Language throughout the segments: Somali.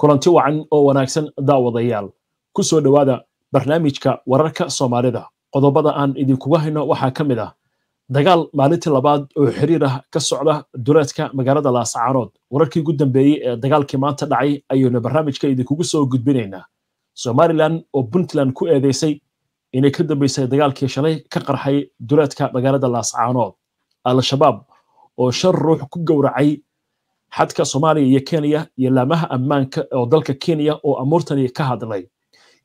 kulanti wacan oo wanaagsan daawadayaal ku soo dhowaada barnaamijka wararka soomaalida qodobada aan idinkuga hayno waxaa ka mid ah dagaal maalintii labaad oo xiriir ah ka socda duleedka magaalada laascaanood wararkii ugu dambeeyey ee dagaalkii maanta dhacay ayaynu barnaamijka idinkugu soo gudbinaynaa somalilan oo puntland ku eedeysay inay ka dambeysay dagaalkii shalay ka qarxay duleedka magaalada laascaanood al-shabaab oo shan ruux ku gowracay xadka soomaaliya iyo kenya iyo laamaha ammaanka oo dalka kenya oo amuurtani ka hadlay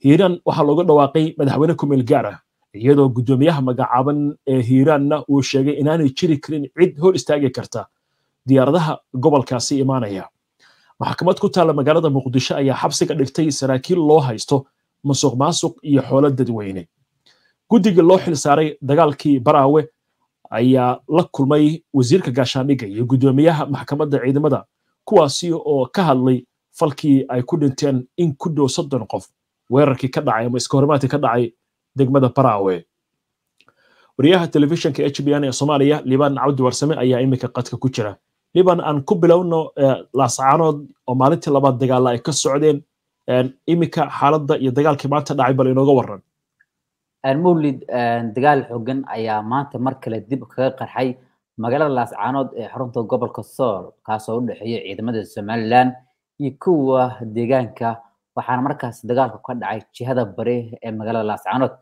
hiiraan waxaa loogu dhawaaqay madaxweyne kumeelgaara ah, iyadoo guddoomiyaha magacaaban ee hiiraanna uu sheegay inaanay jiri karin cid hor istaagi karta diyaaradaha gobolkaasi imaanaya maxkamad ku taalla magaalada muqdisho ayaa xabsiga dhigtay saraakiil loo haysto masuq maasuq iyo xoolo dadweyne guddigii loo xil saaray dagaalkii baraawe ayaa la kulmay wasiirka gaashaandhigga iyo guddoomiyaha maxkamadda ciidamada kuwaasi oo ka hadlay falkii ay ku dhinteen in ku dhow soddon qof weerarkii ka dhacay ama iska horimaadkii ka dhacay degmada barawe wariyaha telefishinka h b n ee soomaaliya liban cabdi warsame ayaa iminka qadka ku jira liban aan ku bilowno laascaanood oo maalintii labaad dagaala ay ka socdeen iminka xaaladda iyo dagaalkii maanta dhacay bal inooga waran mawlid dagaal xoogan ayaa maanta mar kale dib kaga qarxay magaalada laascaanood ee xarunta gobolka sool kaasoo u dhexeeya ciidamada somalilan iyo kuwa deegaanka waxaana markaas dagaalku ka dhacay jihada bari ee magaalada laascaanood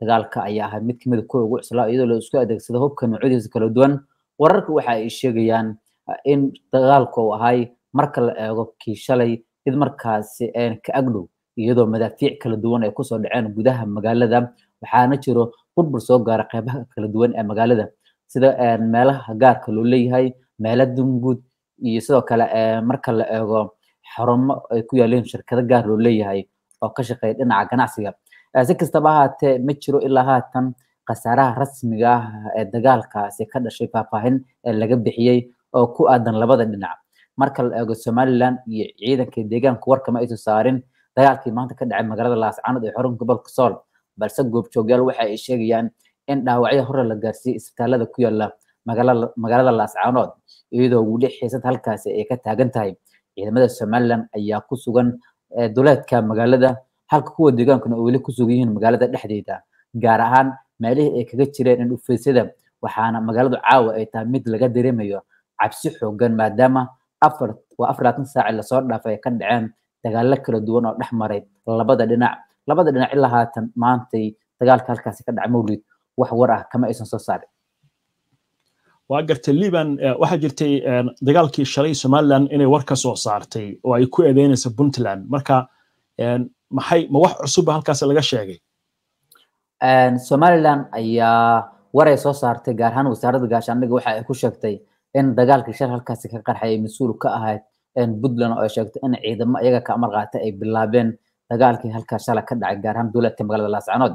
dagaalka ayaa ahaa mid kamida ah kuwa ugu cuslaa iyadoo la isku adeegsado hubka noocyadiisa kala duwan wararka waxa ay sheegayaan ah, in dagaalku uu ahay marka la eego kii shalay mid markaasi ka agdhow iyadoo madaafiic kala duwan ay kusoo dhaceen gudaha magaalada waxaana jiro burbur soo gaara qeybaha kala duwan ee magaalada sida eh, meelaha gaarka loo leeyahay meela dunguud iyo sidoo kale eh, marka la eego xarumo ay ku yaaleen shirkado gaar loo leeyahay oo ka shaqeeya dhinaca ganacsiga eh, si kastaba ahaatee ma jiro ilaa haatan khasaaraha rasmiga ah ee dagaalkaasi ka dhashay faahfaahin ee laga bixiyey oo ku aadan labada dhinac marka la eego somalilan iyo ciidanka deegaanku warkama aysan saarin dagaalkii maanta ka dhacay magaalada laascaanood ee xarun gobolka sool balse goobjoogyaal waxa ay sheegayaan in dhaawacyo hore la gaarsiiyey isbitaalada ku yaala magaalada laascaanood iyadoo weli xiisad halkaasi ay ka taagan tahay ciidamada somaliland ayaa ku sugan duleedka magaalada halka kuwa deegaankuna oo weli ku sugan yihiin magaalada dhexdeeda gaar ahaan meelihii ay kaga jireen indhufaysyada waxaana magaaladu caawa ay tahay mid laga dareemayo cabsi xoogan maadaama afar waa afarlaatan saaci lasoo dhaafay ka dhaceen dagaalo kala duwan oo dhex maray labada dhinac labada dhinac ilaa haatan maantay dagaalka halkaasi ka dhaca mawlid wax war ah kama aysan soo saarin waa gartay liban waxaa jirtay dagaalkii shalay somaliland inay war ka soo saartay oo ay ku eedeynayso puntland marka maxay ma wax cusuba halkaasi laga sheegay somaliland ayaa war ay soo saartay gaar ahaan wasaaradda gaashaandhiga waxa ay ku sheegtay in dagaalkii shal halkaasi ka qarxay ay mas-uul ka ahayd puntland oo ay sheegtay in ciidamo iyaga ka amar qaata ay bilaabeen dagaalkii halkaa shalay ka dhacay gaar ahaan dowladka magaalada laascanood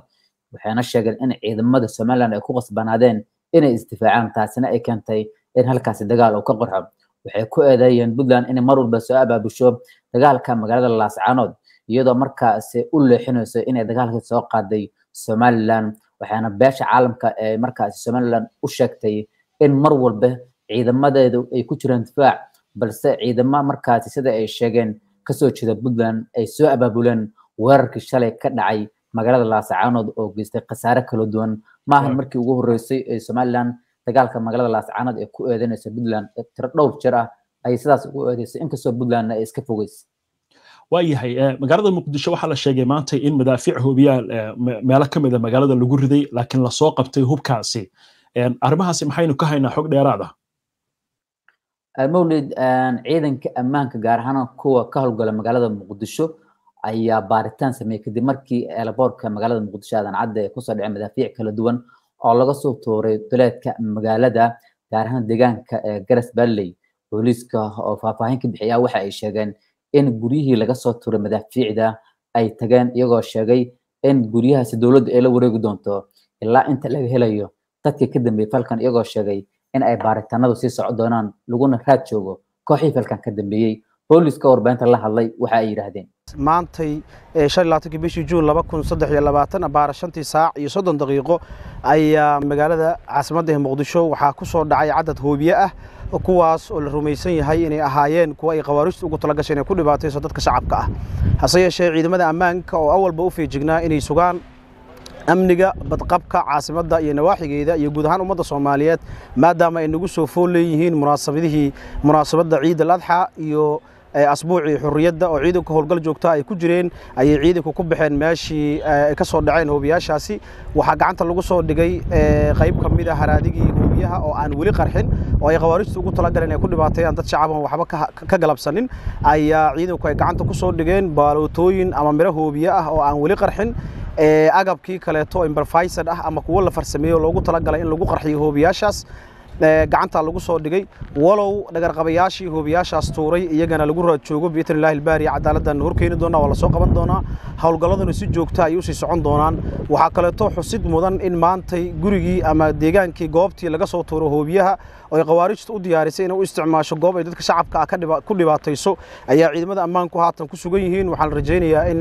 waxayna sheegeen in ciidamada somalilan ay ku qasbanaadeen inay isdifaacaan taasina ay keentay in halkaasi dagaal uu ka qorxo waxay ku eedeeyeen puntland inay mar walba soo abaabusho dagaalka magaalada laascanood iyadoo markaasi u leexinayso inay dagaalkii soo qaaday somalilan waxaana beesha caalamka ee markaasi somalilan u sheegtay in mar walba ciidamadeedu ay ku jiraan difaac balse ciidama markaasi sida ay sheegeen kasoo jeeda puntland ay soo abaabuleen weerarkii shalay ka dhacay magaalada laascaanood oo geystay khasaare kala duwan maahan markii ugu horreysay ee somalilan dagaalka magaalada laascaanood ee ku eedanaysa puntland tiro dhowr jeer ah ayay sidaas ugu eedaysay inkastoo puntlandna ay iska fogeysay waayahay eh, magaalada muqdisho waxaa la sheegay maanta in madaafiic hoobiyaal eh, meelo ka mida ah magaalada lagu riday laakiin lasoo qabtay hubkaasi eh, arrimahaasi maxaynu ka haynaa xog dheeraada ah mawlid ciidanka ammaanka gaar ahaan kuwa ka howlgala magaalada muqdisho ayaa baaritaan sameeyey kadib markii eelaboorka magaalada muqdisho adancadda ee kusoo dhacay madaafiic kala duwan oo laga soo tuuray duleedka magaalada gaar ahaan deegaanka ee garas balley booliiska oo faahfaahin ka bixiyaa waxa ay sheegeen in guryihii laga soo tuuray madaafiicda ay tageen iyagoo sheegay in guryahaasi dowladdu ay la wareegi doonto ilaa inta laga helayo dadkii ka dambeeyey falkan iyagoo sheegay in ay baaritaanadu sii soco doonaan laguna raad joogo kooxii falkan ka dambeeyey booliska warbaahinta la hadlay waxa ay yidhaahdeen maantay eh, bishii juun baarantii saac iyo soddon daqiiqo ayaa magaalada caasimadda ee muqdisho waxaa ku soo dhacay cadad hoobiye ah kuwaas oo la rumaysan yahay inay ahaayeen kuwa ay khawaaristu ugu talagashay inay ku dhibaatayso dadka shacabka ah hase yeeshee ciidamada ammaanka oo awalba u feejignaa inay sugaan amniga badqabka caasimada iyo nawaaxigeeda iyo guud ahaan ummadda soomaaliyeed maadaama ay nagu soo fool leeyihiin munaasabadihii munaasabadda ciid aladxa iyo eh, asbuucii xurriyadda oo ciidanka howlgal joogta ay ku jireen ayay ciidanku ku baxeen meeshii eh, ay ka soo dhaceen hoobiyaashaasi waxaa gacanta lagu soo dhigay eh, qayb ka mid a ah haraadigii hoobiyaha oo aan weli qarxin oo ay khawaarijtu ugu talagaleen ay ku dhibaateeyaan dad shacaban waxba ka galabsanin ayaa ciidanku ay gacanta ku soo dhigeen baalootooyin ama miro hoobiye ah oo aan weli qarxin agabkii kaleeto imberfaysad ah ama kuwo la farsameeyo loogu talagalay in lagu qarxiyo hoobiyaashaas gacanta lagu soo dhigay walow dhagarqabayaashii hoobiyaashaas tuuray iyagana lagu raadjoogo joogo biidnilahi ilbaari cadaaladdan horkeeni doonaa waa lasoo qaban doonaa howlgalladuna si joogta ay usii socon doonaan waxaa kaleeto xusid mudan in maantay gurigii ama deegaankii goobtii laga soo tuuro hoobiyaha oo ay khawaarijta u diyaarisay inay u isticmaasho goob ay dadka shacabka ah ku dhibaatayso ayaa ciidamada ammaanku haatan ku sugan yihiin waxaan rajaynayaa in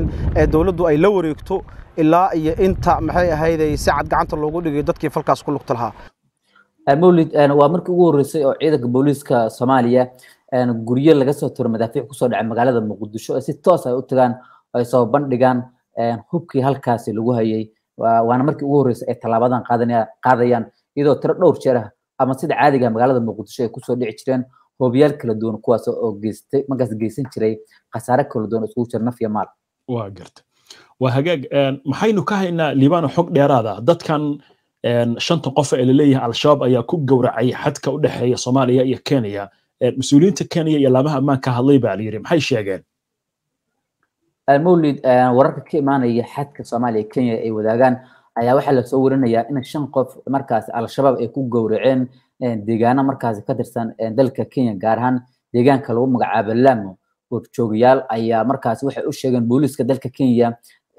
dowladdu ay la wareegto ilaa iyo inta maxay ahayd ay sacad gacanta loogu dhigay dadkii falkaas ku lugta lahaa mawlid waa markii ugu horreysay oo ciidanka booliiska soomaaliya guryo laga soo tiro madaafiic kusoo dhacay magaalada muqdisho ee si toos ah ay u tagaan ay soo bandhigaan hubkii halkaasi lagu hayay waana markii ugu horreysay ay tallaabadan qaadayaan iyadoo tiro dhowr jeer ah ama sida caadiga ah magaalada muqdisho ay kusoo dhici jireen hoobiyaal kala duwan kuwaas oo geystay markaas geysan jiray khasaare kala duwan iskugu jira naf iyo maal waa garta waa hagaag maxaynu ka haynaa liibaano xog dheeraada ah? dadkan shanta qof ee laleeyahay al-shabaab ayaa ku gowracay xadka u dhexeeya soomaaliya iyo kenya mas-uuliyiinta kenya iyo laamaha ammaanka hadlay baa layidhi maxay sheegeen mawlid wararka ka imaanaya xadka soomaaliya kenya ay wadaagaan ayaa waxaa lasoo warinayaa in shan qof markaas al-shabaab ay ku gowraceen deegaano markaasi ka tirsan dalka kenya gaar ahaan deegaanka lagu magacaabo laamo goobjoogayaal ayaa markaasi waxay u sheegeen booliiska dalka kenya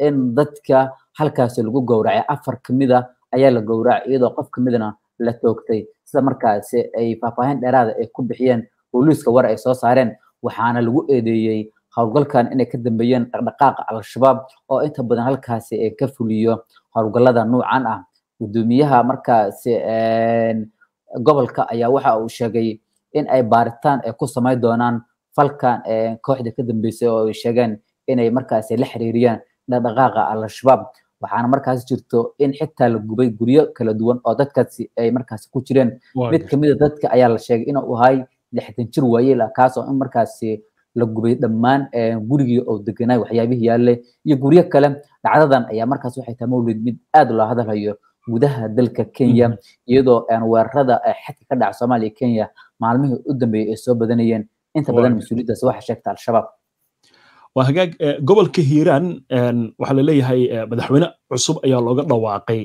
in dadka halkaasi lagu gowracay afar kamida ah ayaa la gowracay iyadoo qof ka midna la toogtay sida markaasi ay faahfaahin dheeraada ah ay ku bixiyeen booliiska war ay soo saareen waxaana lagu eedeeyey howlgalkan inay ka dambeeyeen dhaqdhaqaaqa al-shabaab oo inta badan halkaasi ka fuliyo howlgallada nuucan ah guddoomiyaha markaasi gobolka ayaa waxa uu sheegay in ay baaritaan ay ku samayn doonaan falkan kooxda ka dambeysay oo ay sheegeen inay markaasi la xiriiriyaan dhaqdhaqaaqa al-shabaab waxaana markaas jirto in xitaa la gubay guryo kala duwan oo dadkaasi ay markaas ku jireen mid kamida ah dadka ayaa la sheegay inuu ahay lixdan jir waaye kaas oo in markaasi la gubay dhammaan eh, gurigii oo deganaay waxyaabihii yaalle iyo guryo kale dhacdadan ayaa markaas waxay tahay mawlid mid aad loo hadalhayo gudaha dalka kenya mm-hmm. iyadoo eh, weerarada eh, xadka ka dhaca soomaaliya kenya maalmihii u dambeeyey ay soo badanayeen inta badan mas-uuliyaddaasi waxa sheegta al-shabaab waa hagaag eh, gobolka hiiraan waxaa laleeyahay eh, madaxweyne cusub ayaa looga dhawaaqay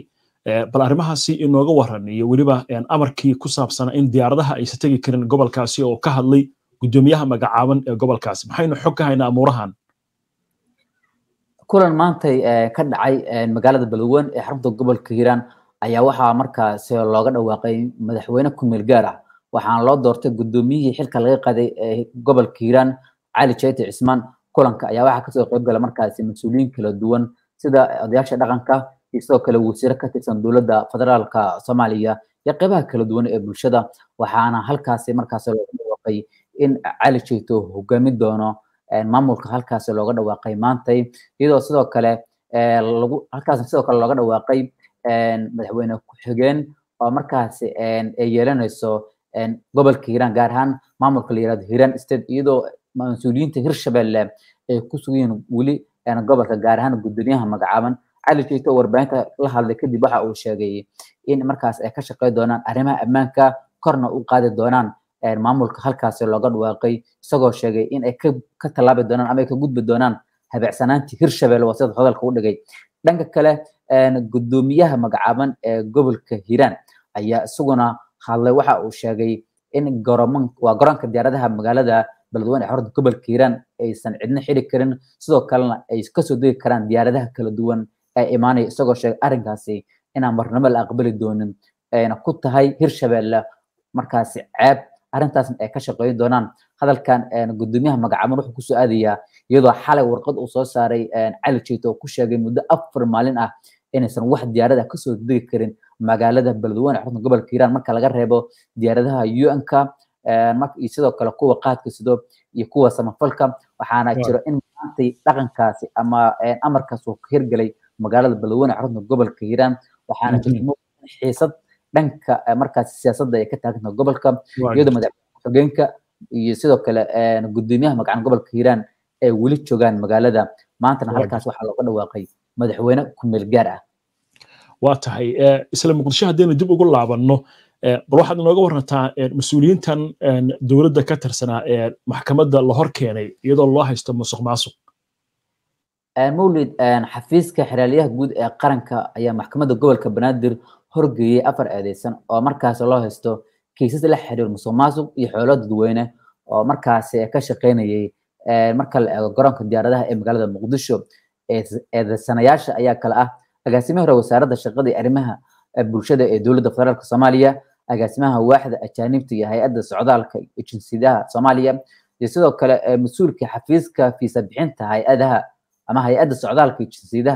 eh, bal arrimahaasi inooga waran iyo weliba amarkii ku saabsanaa in diyaaradaha aysan tegi karin gobolkaasi oo ka hadlay guddoomiyaha magacaaban ee gobolkaasi maxaynu xog ka haynaa amuurahan kulan maantay ka dhacay magaalada balwan ee xarunta gobolka hiiraan ayaa waxaa markaasi looga dhawaaqay madaxweyne kumeel gaar ah waxaana loo doortay guddoomiyihii xilka laga qaday ee gobolka hiiraan cali jayte cismaan kulanka ayaa waxaa kasoo qaybgala markaasi mas-uuliyiin kala duwan sida odayaasha dhaqanka iyo sidoo kale wasiiro ka tirsan dowladda federaalka soomaaliya iyo qeybaha kala duwan ee bulshada waxaana halkaasi markaasi looga dhawaaqay in cali jeyto hogaamin doono maamulka halkaasi looga dhawaaqay maantay iyadoo sidoo kale lagu halkaasi sidoo kale looga dhawaaqay madaxweyne ku-xigeen oo markaasi ay yeelanayso gobolka hiiraan gaar ahaan maamulka la yirahdo hiiraan state iyadoo mas-uuliyiinta hirshabeelle ay ku sugayeen weli gobolka gaar ahaan guddoomiyaha magacaaban cali jito warbaahinta la hadlay kadib waxa uu sheegay in markaas ay ka shaqey doonaan arrimaha ammaanka korna u qaadi doonaan maamulka halkaasi looga dhawaaqay isagoo sheegay in ay ka tallaabi doonaan ama ay ka gudbi doonaan habeecsanaantii hirshabeelle waa sida hadalka u dhigay dhanka kale guddoomiyaha magacaaban ee gobolka hiiraan ayaa isaguna hadlay waxa uu sheegay in garoman waa garoonka diyaaradaha magaalada balladweyne xorada gobolka hiiraan aysan cidna xiri karin sidoo kalena ay kasoo degi karaan diyaaradaha kala duwan ee imaanaya isagoo sheegay arrinkaasi inaan marnimo la aqbali doonin ayna ku tahay hir hirshabeelle markaasi ceeb arrintaasna ay ka shaqeyn doonaan hadalkan eh, gudoomiyaha magacaban wuxuu kusoo aadayaa iyadoo xalay warqad uu soo saaray eh, cali jiito ku sheegay muddo afar maalin ah inaysan wax diyaarada kasoo degi karin magaalada balladweyne xorta gobolka hiiraan marka laga reebo diyaaradaha un-ka iyo sidoo kale kuwa qaadka sido iyo kuwa samafalka waxaana jiro in maantay dhaqankaasi ama amarkaas uu ka hirgelay magaalada balowene carurtna gobolka hiiraan waxaana jirta mm-hmm. xiisad dhanka markaas siyaasadda ay ka taaganta gobolka iyadoo madaxweyne iyo sidoo kale gudoomiyaha magacan gobolka hiiraan ay weli joogaan magaalada maantana halkaas waxaa looga dhawaaqay madaxweyne kumeel gaar ah waa tahay isla muqdisho haddaynu dib ugu laabanno bal waxaad inooga warantaa mas-uuliyiintan dowladda ka tirsanaa ee maxkamadda la hor keenay iyadoo loo haysto musuq maasuq mawlid xafiiska xeraalyaha guud ee qaranka ayaa maxkamadda gobolka banaadir horgeeyey afar eedeysan oo markaas loo haysto kiisas la xiriir musuq maasuq iyo xoolo dadweyne oo markaasi ka shaqaynayay marka la eego garoonka diyaaradaha ee magaalada muqdisho eedeysanayaasha ayaa kale ah agaasimihi hore wasaaradda shaqada iyo arrimaha bulshada ee dowladda federaalka soomaaliya agaasimaha waaxda ajaanibta iyo hay-adda socdaalka iyo jinsiyadaha soomaaliya iyo sidoo kale mas-uulka xafiiska fiisa bixinta hay-adaha ama hay-adda socdaalka iyo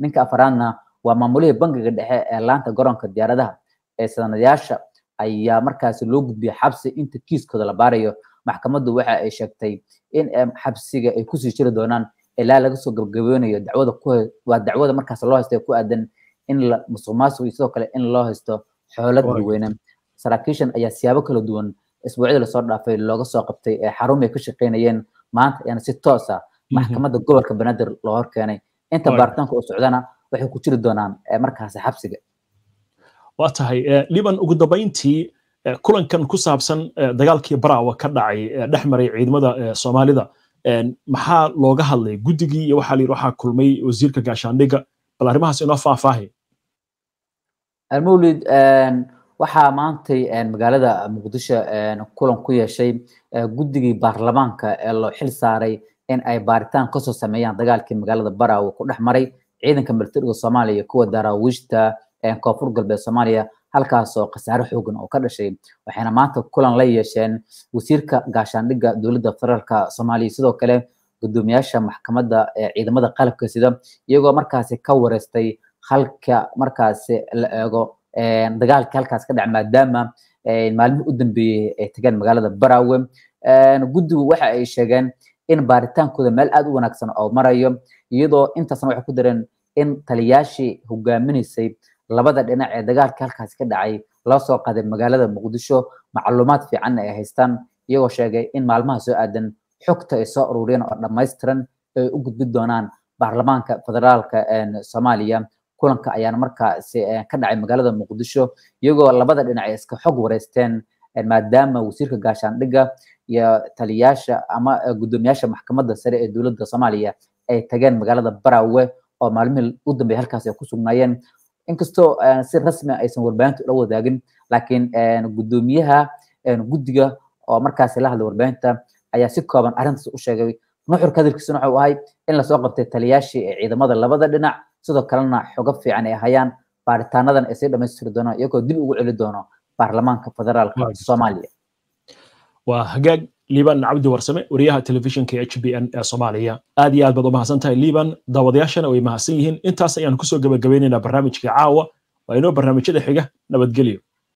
ninka afaraadna waa maamulihii bangiga dhexe ee laanta garoonka diyaaradaha ee sanadayaasha ayaa markaasi loo gudbiyay xabsi inta kiiskooda la baarayo maxkamaddu waxa ay sheegtay in xabsiga ay kusii jiri doonaan ilaa laga soo gabagabeynayo dacwada waa dacwada markaas loo haysta ku aadan in la musuq iyo sidoo kale in loo haysto xoolo duweyne saraakiishan ayaa siyaabo kala duwan isbuucyada lasoo dhaafay looga soo qabtay ee xarumay ka shaqeynayeen maanta ayaana si toos ah mhm. maxkamadda gobolka banaadir loo horkeenay inta baaritaanka oo socdana waxay ku jiri doonaan markaasi xabsiga waa tahay liban ugu dambayntii kulankan ku saabsan dagaalkii barawa ka dhacay dhex maray ciidamada soomaalida maxaa looga hadlay guddigii iyo waxaa layidhi waxaa kulmay wasiirka gaashaandhigga bal arrimahaas inoo faahfaahay almawlid waxaa maantay magaalada muqdisho kulan ku yeeshay e, guddigii baarlamaanka ee loo xil saaray in ay baaritaan kasoo sameeyaan dagaalkii magaalada barawo ku dhex maray ciidanka milatariga soomaaliya iyo kuwa daraawiishta koonfur galbeed soomaaliya halkaasoo oo khasaare xoogan oo ka dhashay waxayna maanta kulan la yeesheen wasiirka gaashaandhigga dowladda federaalka soomaaliya sidoo kale guddoomiyaasha maxkamadda ciidamada qalabka sida iyagoo markaasi ka wareystay halka markaasi la eego dagaalka halkaas ka dhaca maadaama maalmihi u dambeeyey ay tageen magaalada barawe guddigu waxa ay sheegeen in baaritaankooda meel aad u wanaagsan oo marayo iyadoo intaasna waxay ku dareen in taliyaashii hogaaminaysay labada dhinac ee dagaalka halkaasi ka dhacay loo soo qaaday magaalada muqdisho macluumaad fiicanna ay haystaan iyagoo sheegay in maalmaha soo aadan xogta ay soo ururiyeen oo dhammaystiran ay u gudbi doonaan baarlamaanka federaalka soomaaliya kulanka ayaana markaas eh, ka dhacay magaalada muqdisho iyagoo labada dhinac ay iska xog wareysteen eh, maadaama wasiirka gaashaandhiga iyo taliyaasha ama eh, guddoomiyaasha maxkamadda sare ee dowladda soomaaliya ay tageen magaalada barawe oo maalmihii u dambeey halkaas ay ku sugnaayeen inkastoo si rasmi ah aysan warbaahinta ula wadaagin laakiin gudoomiyaha guddiga oo markaasi la hadlay warbaahinta ayaa si kooban arrintaas u sheegay nuxurka hadalkiisuna wuxuu ahay in lasoo qabtay taliyaashii ee ciidamada labada dhinac sidoo kalena xogab fiican ay hayaan baaritaanadan ay sii dhamaystiri doonaan iyagoo dib ugu celi doono baarlamaanka federaalka soomaaliya waa hagaag liban cabdi warsame wariyaha telefishinka h b n ee soomaaliya aad iyo aad baad u mahadsan tahay liban daawadayaashana way mahadsan yihiin intaas ayaan kusoo gebagabaynaynaa barnaamijka caawa waa inoo barnaamijyada xiga nabadgelyo